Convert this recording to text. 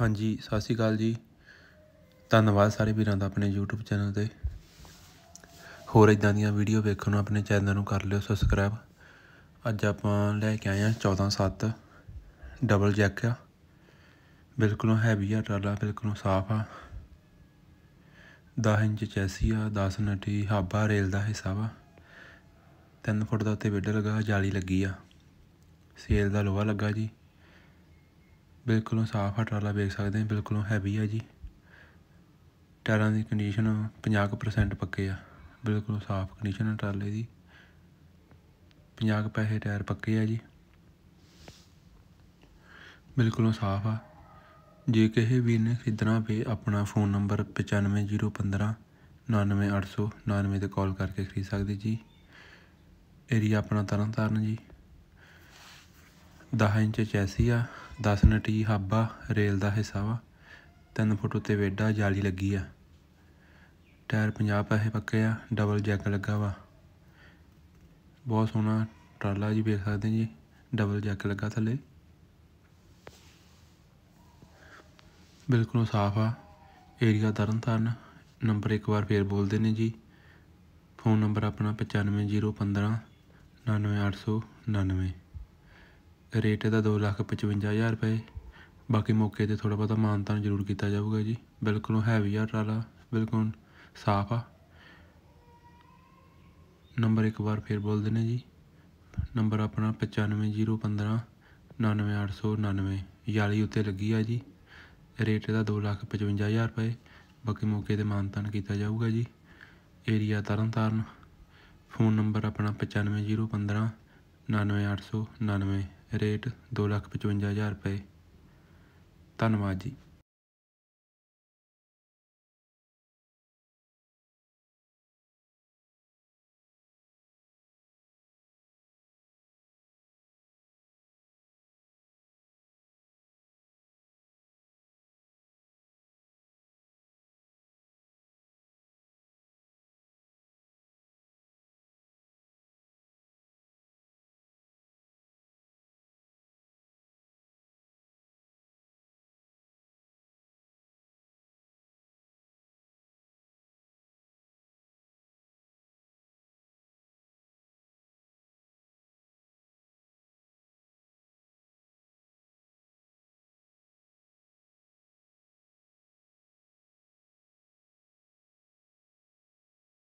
ਹਾਂਜੀ ਸਤਿ ਸ਼੍ਰੀ ਅਕਾਲ ਜੀ ਧੰਨਵਾਦ ਸਾਰੇ ਵੀਰਾਂ ਦਾ ਆਪਣੇ YouTube ਚੈਨਲ ਤੇ ਹੋਰ ਇਦਾਂ ਦੀਆਂ ਵੀਡੀਓ ਵੇਖਣ ਨੂੰ ਆਪਣੇ ਚੈਨਲ ਨੂੰ ਕਰ ਲਿਓ ਸਬਸਕ੍ਰਾਈਬ ਅੱਜ ਆਪਾਂ ਲੈ ਕੇ ਆਏ ਆ 14-7 ਡਬਲ ਜੈਕ ਆ ਬਿਲਕੁਲ ਹੈਵੀ ਆ ਟਰਾਲਾ ਬਿਲਕੁਲ ਸਾਫ ਆ 10 ਇੰਚ ਚੈਸੀ ਆ 10 ਨਟੀ ਹਾਬਾ ਰੇਲ ਦਾ ਹਿੱਸਾ ਵਾ 3 ਫੁੱਟ ਦਾ ਉੱਤੇ ਵਿੱਡ ਲੱਗਾ ਜਾਲੀ ਲੱਗੀ ਆ ਸੇਲ ਦਾ ਲੋਹਾ ਲੱਗਾ ਜੀ ਬਿਲਕੁਲ ਸਾਫ ਆ ਟਰਾਲਾ ਵੇਖ ਸਕਦੇ ਆ ਬਿਲਕੁਲ ਹੈਵੀ ਆ ਜੀ ਟਾਇਰਾਂ ਦੀ ਕੰਡੀਸ਼ਨ 50% ਪੱਕੇ ਆ ਬਿਲਕੁਲ ਸਾਫ ਕੰਡੀਸ਼ਨ ਆ ਟਰਾਲੇ ਦੀ 50 ਪੈਸੇ ਟਾਇਰ ਪੱਕੇ ਆ ਜੀ ਬਿਲਕੁਲ ਸਾਫ ਆ ਜੇ ਕਿਸੇ ਵੀਰ ਨੇ ਖਰੀਦਣਾ ਪਏ ਆਪਣਾ ਫੋਨ ਨੰਬਰ 95015 99899 ਤੇ ਕਾਲ ਕਰਕੇ ਖਰੀਦ ਸਕਦੇ ਜੀ ਏਰੀਆ ਆਪਣਾ ਤਰਨਤਾਰਨ ਜੀ 10 ਇੰਚ ਚੈਸੀ ਆ 10 ਨਟੀ ਹਾਬਾ ਰੇਲ ਦਾ ਹਿੱਸਾ ਵਾ 3 ਫੁੱਟ ਉੱਤੇ ਵੇਡਾ ਜਾਲੀ ਲੱਗੀ ਆ ਟਾਇਰ 50 ਪੈਸੇ ਪੱਕੇ ਆ ਡਬਲ ਜੈਕ ਲੱਗਾ ਵਾ ਬਹੁਤ ਸੋਹਣਾ ਟਰਾਲਾ ਜੀ ਵੇਖ ਸਕਦੇ ਜੀ ਡਬਲ ਜੈਕ ਲੱਗਾ ਥੱਲੇ ਬਿਲਕੁਲ ਸਾਫ ਆ ਏਰੀਆ ਤਰਨਤਾਰਨ ਨੰਬਰ ਇੱਕ ਵਾਰ ਫੇਰ ਬੋਲਦੇ ਨੇ ਜੀ ਫੋਨ ਨੰਬਰ ਆਪਣਾ 95015 99899 ਰੇਟ ਇਹਦਾ 2 ਲੱਖ 55000 ਰੁਪਏ ਬਾਕੀ ਮੌਕੇ ਤੇ ਥੋੜਾ ਬਹੁਤਾ ਮਾਨਤਾਨ ਜ਼ਰੂਰ ਕੀਤਾ ਜਾਊਗਾ ਜੀ ਬਿਲਕੁਲ ਹੈਵੀ ਆ ਟਰਾਲਾ ਬਿਲਕੁਲ ਸਾਫ ਆ ਨੰਬਰ ਇੱਕ ਵਾਰ ਫੇਰ ਬੋਲ ਦਿੰਨੇ ਜੀ ਨੰਬਰ ਆਪਣਾ 95015 99899 40 ਉੱਤੇ ਲੱਗੀ ਆ ਜੀ ਰੇਟ ਇਹਦਾ 255000 ਰੁਪਏ ਬਾਕੀ ਮੌਕੇ ਤੇ ਮਾਨਤਾਨ ਕੀਤਾ ਜਾਊਗਾ ਜੀ ਏਰੀਆ ਤਰਨਤਾਰਨ ਫੋਨ ਨੰਬਰ ਆਪਣਾ 95015 99899 ਰੇਟ ਦੋ ਲੱਖ ਪਚਵੰਜਾ ਹਜ਼ਾਰ ਰੁਪਏ ਧੰਨਵਾਦ ਜੀ